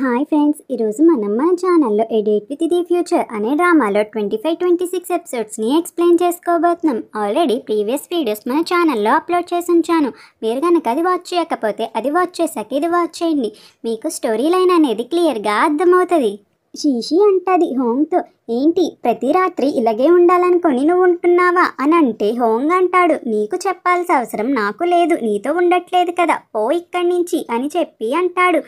hi friends ఈరోజు మనం మన ఛానల్లో ఎడిట్ విత్ ది ఫ్యూచర్ అనే డ్రామాలో ట్వంటీ ఫైవ్ ట్వంటీ సిక్స్ ఎపిసోడ్స్ని ఎక్స్ప్లెయిన్ చేసుకోబోతున్నాం ఆల్రెడీ ప్రీవియస్ వీడియోస్ మన ఛానల్లో అప్లోడ్ చేసి ఉంచాను మీరు కనుక అది వాచ్ చేయకపోతే అది వాచ్ చేసాక ఇది వాచ్ చేయండి మీకు స్టోరీ లైన్ అనేది క్లియర్గా అర్థమవుతుంది షీషి అంటది హోమ్తో ఏంటి ప్రతి రాత్రి ఇలాగే ఉండాలనుకొని నువ్వు ఉంటున్నావా అని అంటే హోంగ్ అంటాడు నీకు చెప్పాల్సిన అవసరం నాకు లేదు నీతో ఉండట్లేదు కదా పో ఇక్కడి నుంచి అని చెప్పి అంటాడు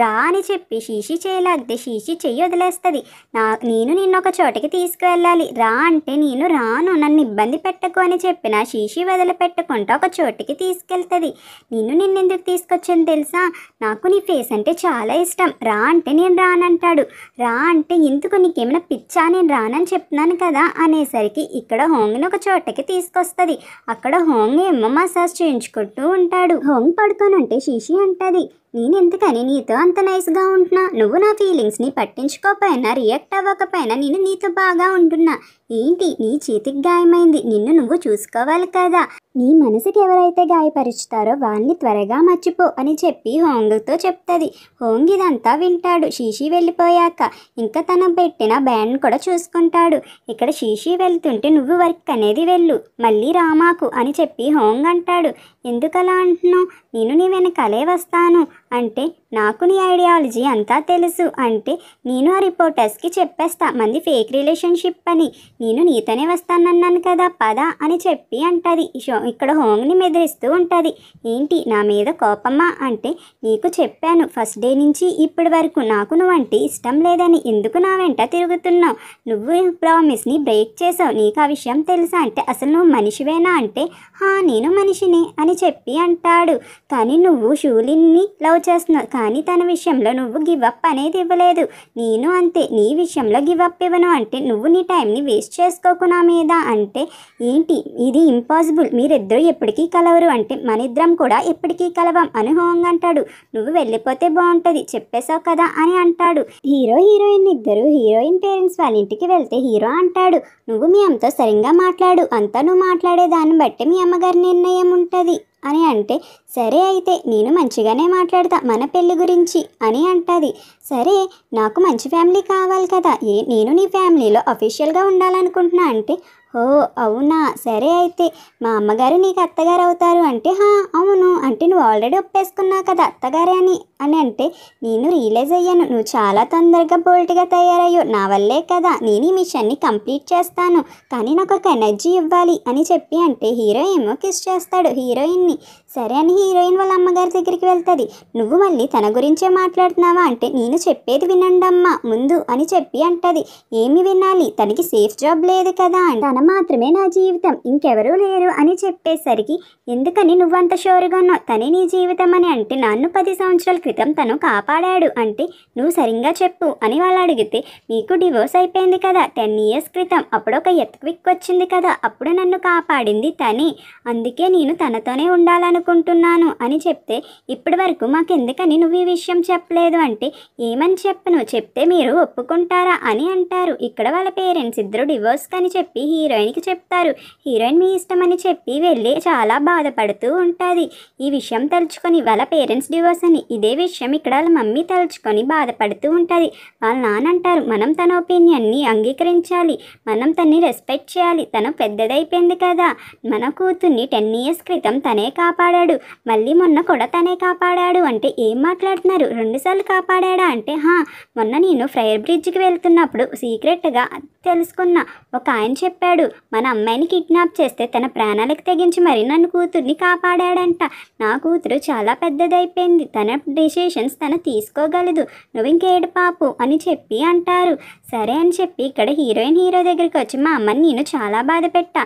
రా అని చెప్పి శీషి చేయలాగితే శీషి చెయ్యి వదిలేస్తుంది నా నేను నిన్న ఒక చోటకి తీసుకువెళ్ళాలి రా అంటే నేను రాను నన్ను ఇబ్బంది పెట్టకు అని చెప్పిన శీషి వదిలిపెట్టకుండా ఒక చోటికి తీసుకెళ్తుంది నేను నిన్నెందుకు తీసుకొచ్చాను తెలుసా నాకు నీ ఫేస్ అంటే చాలా ఇష్టం రా అంటే నేను రానంటాడు రా అంటే ఎందుకు నీకేమైనా పిచ్చ వచ్చా నేను రానని చెప్తున్నాను కదా అనేసరికి ఇక్కడ హోంగిని ఒక చోటకి తీసుకొస్తుంది అక్కడ హోంగి ఎమ్మ మసాజ్ చేయించుకుంటూ ఉంటాడు హోంగ్ పడుకోనంటే శిషి అంటది నేనెందుకని నీతో అంత నైస్గా ఉంటున్నా నువ్వు నా ఫీలింగ్స్ని పట్టించుకోకపోయినా రియాక్ట్ అవ్వకపోయినా నేను నీతో బాగా ఉంటున్నా ఏంటి నీ చేతికి గాయమైంది నిన్ను నువ్వు చూసుకోవాలి కదా నీ మనసుకి ఎవరైతే గాయపరుచుతారో వాళ్ళని త్వరగా మర్చిపో అని చెప్పి హోంగుతో చెప్తుంది హోంగ్ ఇదంతా వింటాడు శీషి వెళ్ళిపోయాక ఇంకా తన పెట్టిన బ్యాండ్ కూడా చూసుకుంటాడు ఇక్కడ శీషి వెళ్తుంటే నువ్వు వర్క్ అనేది వెళ్ళు మళ్ళీ రామాకు అని చెప్పి హోంగ్ అంటాడు ఎందుకలా అంటున్నావు నేను నీ వెనకాలే వస్తాను అంటే నాకు నీ ఐడియాలజీ అంతా తెలుసు అంటే నేను ఆ రిపోర్టర్స్కి చెప్పేస్తా మంది ఫేక్ రిలేషన్షిప్ అని నేను నీతోనే వస్తానన్నాను కదా పద అని చెప్పి అంటది ఇక్కడ హోంగ్ని మెదిరిస్తూ ఉంటుంది ఏంటి నా మీద కోపమా అంటే నీకు చెప్పాను ఫస్ట్ డే నుంచి ఇప్పటి వరకు నాకు నువ్వంటే ఇష్టం లేదని ఎందుకు నా వెంట తిరుగుతున్నావు నువ్వు ప్రామిస్ని బ్రేక్ చేసావు నీకు ఆ విషయం తెలుసా అంటే అసలు నువ్వు మనిషివేనా అంటే హా నేను మనిషిని అని చెప్పి అంటాడు కానీ నువ్వు షూలిన్ని లవ్ చేస్తున్నావు కానీ తన విషయంలో నువ్వు గివప్ అనేది ఇవ్వలేదు నేను అంతే నీ విషయంలో గివప్ ఇవ్వను అంటే నువ్వు నీ టైంని వేస్ట్ చేసుకోకు నా మీద అంటే ఏంటి ఇది ఇంపాసిబుల్ మీరిద్దరూ ఎప్పటికీ కలవరు అంటే మన ఇద్దరం కూడా ఎప్పటికీ కలవం అని హోంగ్ అంటాడు నువ్వు వెళ్ళిపోతే బాగుంటుంది చెప్పేశావు కదా అని అంటాడు హీరో హీరోయిన్ ఇద్దరు హీరోయిన్ పేరెంట్స్ వాళ్ళ ఇంటికి వెళ్తే హీరో అంటాడు నువ్వు మీ అమ్మతో సరిగ్గా మాట్లాడు అంతా నువ్వు మాట్లాడే దాన్ని బట్టి మీ అమ్మగారి నిర్ణయం ఉంటుంది అని అంటే సరే అయితే నేను మంచిగానే మాట్లాడతా మన పెళ్ళి గురించి అని అంటుంది సరే నాకు మంచి ఫ్యామిలీ కావాలి కదా ఏ నేను నీ ఫ్యామిలీలో అఫీషియల్గా ఉండాలనుకుంటున్నా అంటే ఓ అవునా సరే అయితే మా అమ్మగారు నీకు అత్తగారు అవుతారు అంటే హా అవును అంటే నువ్వు ఆల్రెడీ ఒప్పేసుకున్నావు కదా అత్తగారే అని అని అంటే నేను రియలైజ్ అయ్యాను నువ్వు చాలా తొందరగా బోల్ట్గా తయారయ్యో నా వల్లే కదా నేను ఈ మిషన్ని కంప్లీట్ చేస్తాను కానీ నాకు ఒక ఎనర్జీ ఇవ్వాలి అని చెప్పి అంటే హీరో ఏమో కిస్ చేస్తాడు హీరోయిన్ని సరే అని హీరోయిన్ వాళ్ళ అమ్మగారి దగ్గరికి వెళ్తుంది నువ్వు మళ్ళీ తన గురించే మాట్లాడుతున్నావా అంటే నేను చెప్పేది వినండి ముందు అని చెప్పి అంటది ఏమి వినాలి తనకి సేఫ్ జాబ్ లేదు కదా అని తన మాత్రమే నా జీవితం ఇంకెవరూ లేరు అని చెప్పేసరికి ఎందుకని నువ్వంత షోరుగా ఉన్నావు తనే నీ జీవితం అని అంటే నన్ను పది సంవత్సరాల క్రితం తను కాపాడాడు అంటే నువ్వు సరిగ్గా చెప్పు అని వాళ్ళు అడిగితే మీకు డివోర్స్ అయిపోయింది కదా టెన్ ఇయర్స్ క్రితం అప్పుడు ఒక ఎత్క్విక్ వచ్చింది కదా అప్పుడు నన్ను కాపాడింది తనే అందుకే నేను తనతోనే ఉండాలను అనుకుంటున్నాను అని చెప్తే ఇప్పటి వరకు మాకెందుకని నువ్వు ఈ విషయం చెప్పలేదు అంటే ఏమని చెప్పను చెప్తే మీరు ఒప్పుకుంటారా అని అంటారు ఇక్కడ వాళ్ళ పేరెంట్స్ ఇద్దరు డివోర్స్ అని చెప్పి హీరోయిన్కి చెప్తారు హీరోయిన్ మీ ఇష్టం అని చెప్పి వెళ్ళి చాలా బాధపడుతూ ఉంటుంది ఈ విషయం తలుచుకొని వాళ్ళ పేరెంట్స్ డివోర్స్ అని ఇదే విషయం ఇక్కడ వాళ్ళ మమ్మీ తలుచుకొని బాధపడుతూ ఉంటుంది వాళ్ళ నాన్న అంటారు మనం తన ఒపీనియన్ని అంగీకరించాలి మనం తన్ని రెస్పెక్ట్ చేయాలి తను పెద్దదైపోయింది కదా మన కూతుర్ని టెన్ ఇయర్స్ క్రితం తనే కాపాడు కాపాడాడు మళ్ళీ మొన్న కూడా తనే కాపాడాడు అంటే ఏం మాట్లాడుతున్నారు రెండుసార్లు కాపాడాడా అంటే హా మొన్న నేను ఫ్రైర్ బ్రిడ్జ్కి వెళ్తున్నప్పుడు సీక్రెట్గా తెలుసుకున్న ఒక ఆయన చెప్పాడు మన అమ్మాయిని కిడ్నాప్ చేస్తే తన ప్రాణాలకు తెగించి మరి నన్ను కూతుర్ని కాపాడాడంట నా కూతురు చాలా పెద్దదైపోయింది తన డిసిషన్స్ తను తీసుకోగలదు నువ్వు ఇంకేడు పాపు అని చెప్పి అంటారు సరే అని చెప్పి ఇక్కడ హీరోయిన్ హీరో దగ్గరికి వచ్చి మా అమ్మని నేను చాలా బాధ పెట్టా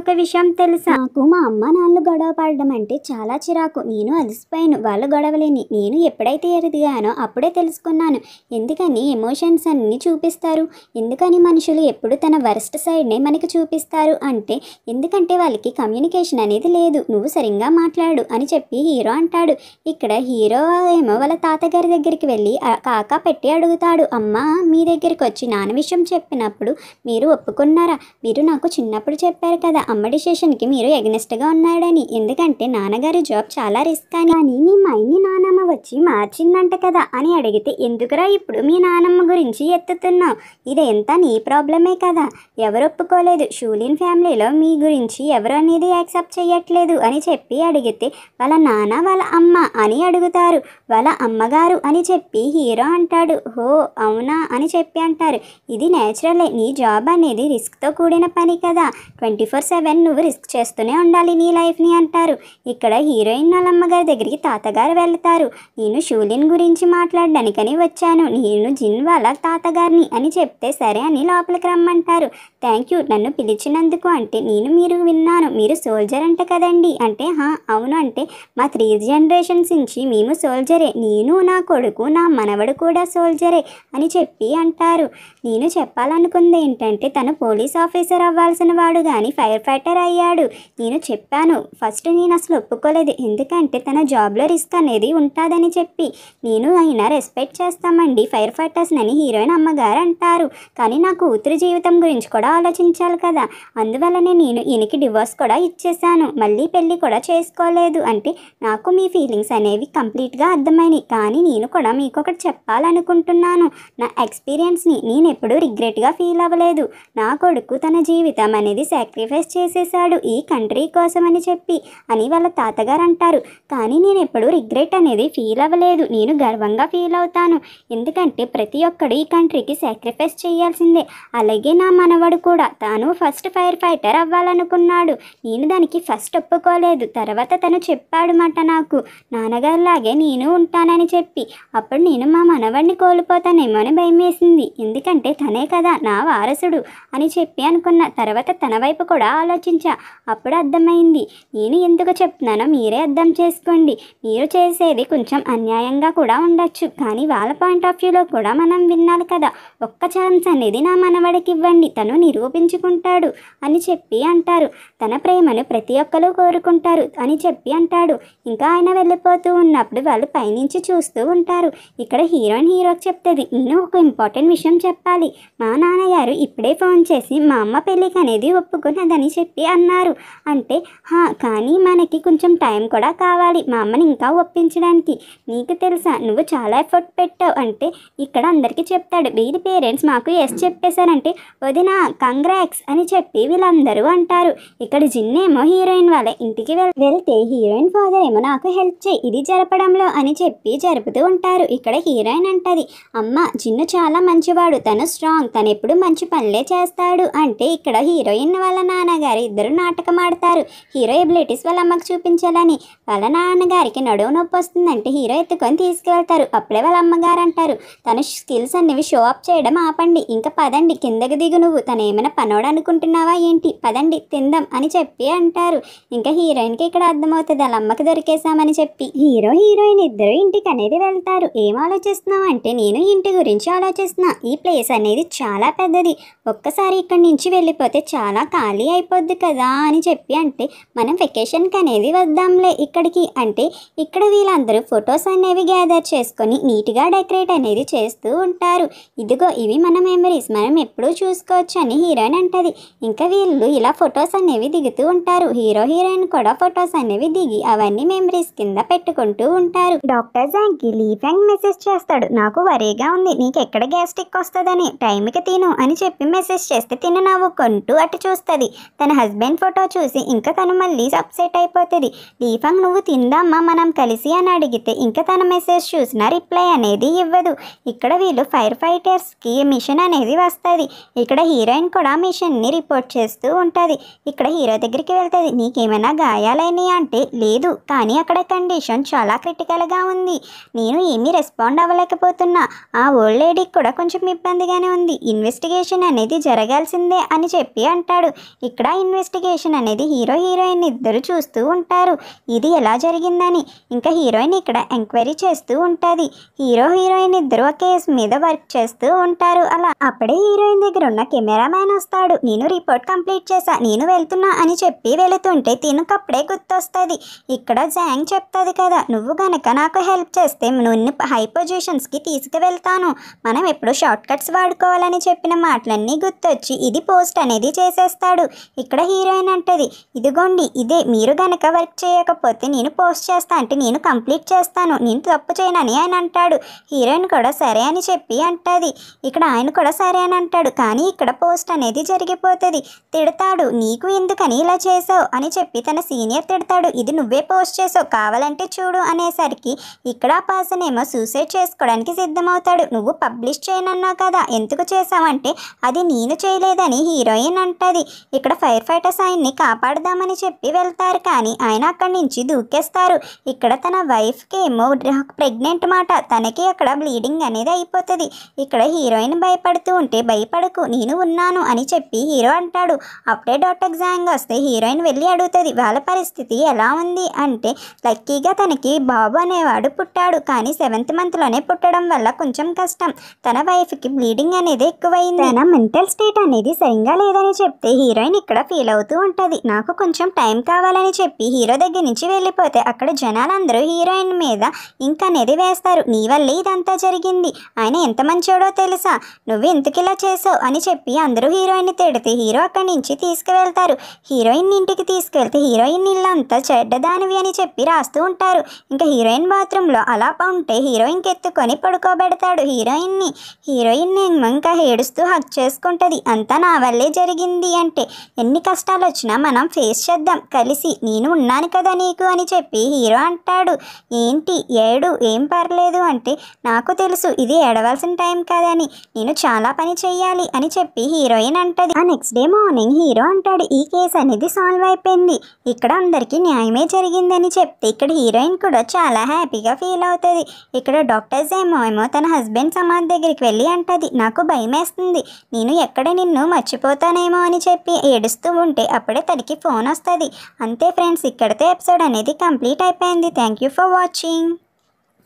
ఒక విషయం తెలుసా నాకు మా అమ్మ నాన్న గొడవ పడడం అంటే నాకైతే చాలా చిరాకు నేను అలసిపోయాను వాళ్ళు గొడవలేని నేను ఎప్పుడైతే ఎరదిగానో అప్పుడే తెలుసుకున్నాను ఎందుకని ఎమోషన్స్ అన్నీ చూపిస్తారు ఎందుకని మనుషులు ఎప్పుడు తన వరస్ట్ సైడ్నే మనకి చూపిస్తారు అంటే ఎందుకంటే వాళ్ళకి కమ్యూనికేషన్ అనేది లేదు నువ్వు సరిగ్గా మాట్లాడు అని చెప్పి హీరో అంటాడు ఇక్కడ హీరో ఏమో వాళ్ళ తాతగారి దగ్గరికి వెళ్ళి కాకా పెట్టి అడుగుతాడు అమ్మ మీ దగ్గరికి వచ్చి నాన్న విషయం చెప్పినప్పుడు మీరు ఒప్పుకున్నారా మీరు నాకు చిన్నప్పుడు చెప్పారు కదా అమ్మ డిసిషన్కి మీరు ఎగ్నెస్ట్గా ఉన్నాడని ఎందుకంటే నా నాన్నగారి జాబ్ చాలా రిస్క్ అని కానీ మీ మైని నానమ్మ వచ్చి మార్చిందంట కదా అని అడిగితే ఎందుకురా ఇప్పుడు మీ నానమ్మ గురించి ఎత్తుతున్నావు ఇది ఎంత నీ ప్రాబ్లమే కదా ఎవరు ఒప్పుకోలేదు షూలిన్ ఫ్యామిలీలో మీ గురించి ఎవరు అనేది యాక్సెప్ట్ చేయట్లేదు అని చెప్పి అడిగితే వాళ్ళ నాన్న వాళ్ళ అమ్మ అని అడుగుతారు వాళ్ళ అమ్మగారు అని చెప్పి హీరో అంటాడు హో అవునా అని చెప్పి అంటారు ఇది నేచురలే నీ జాబ్ అనేది రిస్క్తో కూడిన పని కదా ట్వంటీ ఫోర్ సెవెన్ నువ్వు రిస్క్ చేస్తూనే ఉండాలి నీ లైఫ్ని అంటారు ఇక ఇక్కడ హీరోయిన్ నల్లమ్మగారి దగ్గరికి తాతగారు వెళ్తారు నేను షూలిన్ గురించి మాట్లాడడానికని వచ్చాను నేను జిన్ వాళ్ళ తాతగారిని అని చెప్తే సరే అని లోపలికి రమ్మంటారు థ్యాంక్ యూ నన్ను పిలిచినందుకు అంటే నేను మీరు విన్నాను మీరు సోల్జర్ అంట కదండి అంటే హా అవును అంటే మా త్రీ జనరేషన్స్ నుంచి మేము సోల్జరే నేను నా కొడుకు నా మనవడు కూడా సోల్జరే అని చెప్పి అంటారు నేను చెప్పాలనుకుంది ఏంటంటే తను పోలీస్ ఆఫీసర్ అవ్వాల్సిన వాడు కానీ ఫైర్ ఫైటర్ అయ్యాడు నేను చెప్పాను ఫస్ట్ నేను అసలు ఒప్పుకోలేదు ఎందుకంటే తన జాబ్లో రిస్క్ అనేది ఉంటుందని చెప్పి నేను ఆయన రెస్పెక్ట్ చేస్తామండి ఫైర్ అని హీరోయిన్ అమ్మగారు అంటారు కానీ నా కూతురు జీవితం గురించి కూడా ఆలోచించాలి కదా అందువల్లనే నేను ఈయనకి డివోర్స్ కూడా ఇచ్చేశాను మళ్ళీ పెళ్ళి కూడా చేసుకోలేదు అంటే నాకు మీ ఫీలింగ్స్ అనేవి కంప్లీట్గా అర్థమైనవి కానీ నేను కూడా మీకు ఒకటి చెప్పాలనుకుంటున్నాను నా ఎక్స్పీరియన్స్ని నేను ఎప్పుడూ రిగ్రెట్గా ఫీల్ అవ్వలేదు నా కొడుకు తన జీవితం అనేది సాక్రిఫైస్ చేసేసాడు ఈ కంట్రీ కోసం అని చెప్పి అని వాళ్ళ వాళ్ళ తాతగారు అంటారు కానీ నేను ఎప్పుడూ రిగ్రెట్ అనేది ఫీల్ అవ్వలేదు నేను గర్వంగా ఫీల్ అవుతాను ఎందుకంటే ప్రతి ఒక్కడు ఈ కంట్రీకి సాక్రిఫైస్ చేయాల్సిందే అలాగే నా మనవడు కూడా తాను ఫస్ట్ ఫైర్ ఫైటర్ అవ్వాలనుకున్నాడు నేను దానికి ఫస్ట్ ఒప్పుకోలేదు తర్వాత తను చెప్పాడు మాట నాకు నాన్నగారిలాగే నేను ఉంటానని చెప్పి అప్పుడు నేను మా మనవడిని కోల్పోతానేమో అని భయం వేసింది ఎందుకంటే తనే కదా నా వారసుడు అని చెప్పి అనుకున్న తర్వాత తన వైపు కూడా ఆలోచించా అప్పుడు అర్థమైంది నేను ఎందుకు చెప్ప చెప్తున్నానో మీరే అర్థం చేసుకోండి మీరు చేసేది కొంచెం అన్యాయంగా కూడా ఉండొచ్చు కానీ వాళ్ళ పాయింట్ ఆఫ్ వ్యూలో కూడా మనం విన్నాలి కదా ఒక్క ఛాన్స్ అనేది నా మనవడికి ఇవ్వండి తను నిరూపించుకుంటాడు అని చెప్పి అంటారు తన ప్రేమను ప్రతి ఒక్కరు కోరుకుంటారు అని చెప్పి అంటాడు ఇంకా ఆయన వెళ్ళిపోతూ ఉన్నప్పుడు వాళ్ళు పైనుంచి చూస్తూ ఉంటారు ఇక్కడ హీరోయిన్ హీరోకి చెప్తుంది నేను ఒక ఇంపార్టెంట్ విషయం చెప్పాలి మా నాన్నగారు ఇప్పుడే ఫోన్ చేసి మా అమ్మ పెళ్ళికి అనేది ఒప్పుకున్నదని చెప్పి అన్నారు అంటే హా కానీ మనకి కొంచెం టైం కూడా కావాలి మా అమ్మని ఇంకా ఒప్పించడానికి నీకు తెలుసా నువ్వు చాలా ఎఫర్ట్ పెట్టావు అంటే ఇక్కడ అందరికీ చెప్తాడు వీరి పేరెంట్స్ మాకు ఎస్ చెప్పేశారంటే వదిన కంగ్రాక్స్ అని చెప్పి వీళ్ళందరూ అంటారు ఇక్కడ జిన్నేమో హీరోయిన్ వాళ్ళ ఇంటికి వెళ్తే హీరోయిన్ ఫాదర్ ఏమో నాకు హెల్ప్ చేయి ఇది జరపడంలో అని చెప్పి జరుపుతూ ఉంటారు ఇక్కడ హీరోయిన్ అంటది అమ్మ జిన్ను చాలా మంచివాడు తను స్ట్రాంగ్ తను ఎప్పుడు మంచి పనులే చేస్తాడు అంటే ఇక్కడ హీరోయిన్ వాళ్ళ నాన్నగారు ఇద్దరు నాటకం ఆడతారు హీరో ఎబిలిటీస్ వాళ్ళ అమ్మకు చూపించాలని వాళ్ళ నాన్నగారికి నడువు నొప్పి వస్తుందంటే హీరో ఎత్తుకొని తీసుకువెళ్తారు అప్పుడే వాళ్ళ అమ్మగారు అంటారు తన స్కిల్స్ అనేవి షో ఆఫ్ చేయడం ఆపండి ఇంకా పదండి కిందకి దిగు నువ్వు ఏమైనా పనోడు అనుకుంటున్నావా ఏంటి పదండి తిందాం అని చెప్పి అంటారు ఇంకా హీరోయిన్కి ఇక్కడ అర్థమవుతుంది వాళ్ళ అమ్మకి దొరికేశామని చెప్పి హీరో హీరోయిన్ ఇద్దరు ఇంటికి అనేది వెళ్తారు ఏం ఆలోచిస్తున్నావు అంటే నేను ఇంటి గురించి ఆలోచిస్తున్నా ఈ ప్లేస్ అనేది చాలా పెద్దది ఒక్కసారి ఇక్కడి నుంచి వెళ్ళిపోతే చాలా ఖాళీ అయిపోద్ది కదా అని చెప్పి అంటే మనం వెకేషన్కి అనేది అనేది వద్దాంలే ఇక్కడికి అంటే ఇక్కడ వీళ్ళందరూ ఫొటోస్ అనేవి గ్యాదర్ చేసుకొని నీట్గా డెకరేట్ అనేది చేస్తూ ఉంటారు ఇదిగో ఇవి మన మెమరీస్ మనం ఎప్పుడూ చూసుకోవచ్చు అని హీరోయిన్ అంటది ఇంకా వీళ్ళు ఇలా ఫొటోస్ అనేవి దిగుతూ ఉంటారు హీరో హీరోయిన్ కూడా ఫొటోస్ అనేవి దిగి అవన్నీ మెమరీస్ కింద పెట్టుకుంటూ ఉంటారు డాక్టర్ జాంకి లీఫ్యాంగ్ మెసేజ్ చేస్తాడు నాకు వరీగా ఉంది నీకు ఎక్కడ గ్యాస్ట్రిక్ వస్తుందని టైంకి తిను అని చెప్పి మెసేజ్ చేస్తే తిను నవ్వుకుంటూ అటు చూస్తుంది తన హస్బెండ్ ఫోటో చూసి ఇంకా తను మళ్ళీ అప్సెట్ అయిపోతుంది అవుతుంది దీపంగ్ నువ్వు తిందామా మనం కలిసి అని అడిగితే ఇంకా తన మెసేజ్ చూసిన రిప్లై అనేది ఇవ్వదు ఇక్కడ వీళ్ళు ఫైర్ ఫైటర్స్కి మిషన్ అనేది వస్తుంది ఇక్కడ హీరోయిన్ కూడా మిషన్ని రిపోర్ట్ చేస్తూ ఉంటుంది ఇక్కడ హీరో దగ్గరికి వెళ్తుంది నీకేమైనా గాయాలైనవి అంటే లేదు కానీ అక్కడ కండిషన్ చాలా క్రిటికల్గా ఉంది నేను ఏమీ రెస్పాండ్ అవ్వలేకపోతున్నా ఆ ఓల్డ్ లేడీకి కూడా కొంచెం ఇబ్బందిగానే ఉంది ఇన్వెస్టిగేషన్ అనేది జరగాల్సిందే అని చెప్పి అంటాడు ఇక్కడ ఇన్వెస్టిగేషన్ అనేది హీరో హీరోయిన్ ఇద్దరు చూస్తూ ఉంటారు ఉంటారు ఇది ఎలా జరిగిందని ఇంకా హీరోయిన్ ఇక్కడ ఎంక్వైరీ చేస్తూ ఉంటుంది హీరో హీరోయిన్ ఇద్దరు కేసు మీద వర్క్ చేస్తూ ఉంటారు అలా అప్పుడే హీరోయిన్ దగ్గర ఉన్న కెమెరా మ్యాన్ వస్తాడు నేను రిపోర్ట్ కంప్లీట్ చేశా నేను వెళ్తున్నా అని చెప్పి వెళుతుంటే తినకప్పుడే గుర్తొస్తుంది ఇక్కడ జాంగ్ చెప్తుంది కదా నువ్వు గనక నాకు హెల్ప్ చేస్తే నిన్ను హై పొజిషన్స్కి తీసుకువెళ్తాను మనం ఎప్పుడు షార్ట్ కట్స్ వాడుకోవాలని చెప్పిన మాటలన్నీ గుర్తొచ్చి ఇది పోస్ట్ అనేది చేసేస్తాడు ఇక్కడ హీరోయిన్ అంటది ఇదిగోండి ఇదే మీరు గనక వర్క్ చేయకపోతే నేను పోస్ట్ చేస్తా అంటే నేను కంప్లీట్ చేస్తాను నేను తప్పు చేయనని ఆయన అంటాడు హీరోయిన్ కూడా సరే అని చెప్పి అంటుంది ఇక్కడ ఆయన కూడా సరే అని అంటాడు కానీ ఇక్కడ పోస్ట్ అనేది జరిగిపోతుంది తిడతాడు నీకు ఎందుకని ఇలా చేసావు అని చెప్పి తన సీనియర్ తిడతాడు ఇది నువ్వే పోస్ట్ చేసావు కావాలంటే చూడు అనేసరికి ఇక్కడ ఆ పర్సన్ ఏమో సూసైడ్ చేసుకోవడానికి సిద్ధమవుతాడు నువ్వు పబ్లిష్ చేయనన్నావు కదా ఎందుకు చేసావంటే అది నేను చేయలేదని హీరోయిన్ అంటది ఇక్కడ ఫైర్ ఫైటర్స్ ఆయన్ని కాపాడదామని చెప్పి వెళ్తారు కానీ ఆయన అక్కడి నుంచి దూకేస్తారు ఇక్కడ తన వైఫ్కి ఏమో ప్రెగ్నెంట్ మాట తనకి అక్కడ బ్లీడింగ్ అనేది అయిపోతుంది ఇక్కడ హీరోయిన్ భయపడుతూ ఉంటే భయపడకు నేను ఉన్నాను అని చెప్పి హీరో అంటాడు అప్పుడే డాక్టర్ ఎగ్జామ్ వస్తే హీరోయిన్ వెళ్ళి అడుగుతుంది వాళ్ళ పరిస్థితి ఎలా ఉంది అంటే లక్కీగా తనకి బాబు అనేవాడు పుట్టాడు కానీ సెవెంత్ మంత్లోనే పుట్టడం వల్ల కొంచెం కష్టం తన వైఫ్కి బ్లీడింగ్ అనేది ఎక్కువైంది తన మెంటల్ స్టేట్ అనేది సరిగా లేదని చెప్తే హీరోయిన్ ఇక్కడ ఫీల్ అవుతూ ఉంటుంది నాకు కొంచెం టైం కావాలని చెప్పి చెప్పి హీరో దగ్గర నుంచి వెళ్ళిపోతే అక్కడ జనాలందరూ హీరోయిన్ మీద ఇంకా నిధి వేస్తారు నీ వల్లే ఇదంతా జరిగింది ఆయన ఎంత మంచోడో తెలుసా నువ్వు ఎందుకు ఇలా చేసావు అని చెప్పి అందరూ హీరోయిన్ తిడితే హీరో అక్కడి నుంచి తీసుకువెళ్తారు హీరోయిన్ ఇంటికి తీసుకువెళ్తే హీరోయిన్ ఇల్లు అంతా చెడ్డదానివి అని చెప్పి రాస్తూ ఉంటారు ఇంకా హీరోయిన్ బాత్రూంలో అలా ఉంటే హీరోయిన్కి ఎత్తుకొని పడుకోబెడతాడు హీరోయిన్ని హీరోయిన్ ఇంకా ఏడుస్తూ హక్ చేసుకుంటుంది అంతా నా వల్లే జరిగింది అంటే ఎన్ని కష్టాలు వచ్చినా మనం ఫేస్ చేద్దాం కలిసి నేను ఉన్నాను కదా నీకు అని చెప్పి హీరో అంటాడు ఏంటి ఏడు ఏం పర్లేదు అంటే నాకు తెలుసు ఇది ఏడవలసిన టైం కాదని నేను చాలా పని చేయాలి అని చెప్పి హీరోయిన్ అంటది ఆ నెక్స్ట్ డే మార్నింగ్ హీరో అంటాడు ఈ కేసు అనేది సాల్వ్ అయిపోయింది ఇక్కడ అందరికీ న్యాయమే జరిగిందని చెప్తే ఇక్కడ హీరోయిన్ కూడా చాలా హ్యాపీగా ఫీల్ అవుతుంది ఇక్కడ డాక్టర్స్ ఏమో ఏమో తన హస్బెండ్ సమాధి దగ్గరికి వెళ్ళి అంటది నాకు భయమేస్తుంది నేను ఎక్కడ నిన్ను మర్చిపోతానేమో అని చెప్పి ఏడుస్తూ ఉంటే అప్పుడే తనకి ఫోన్ వస్తుంది అంతే ఫ్రెండ్స్ ఇక్కడితో ఎపిసోడ్ అనేది కంప్లీట్ అయిపోయింది థ్యాంక్ ఫర్ వాచింగ్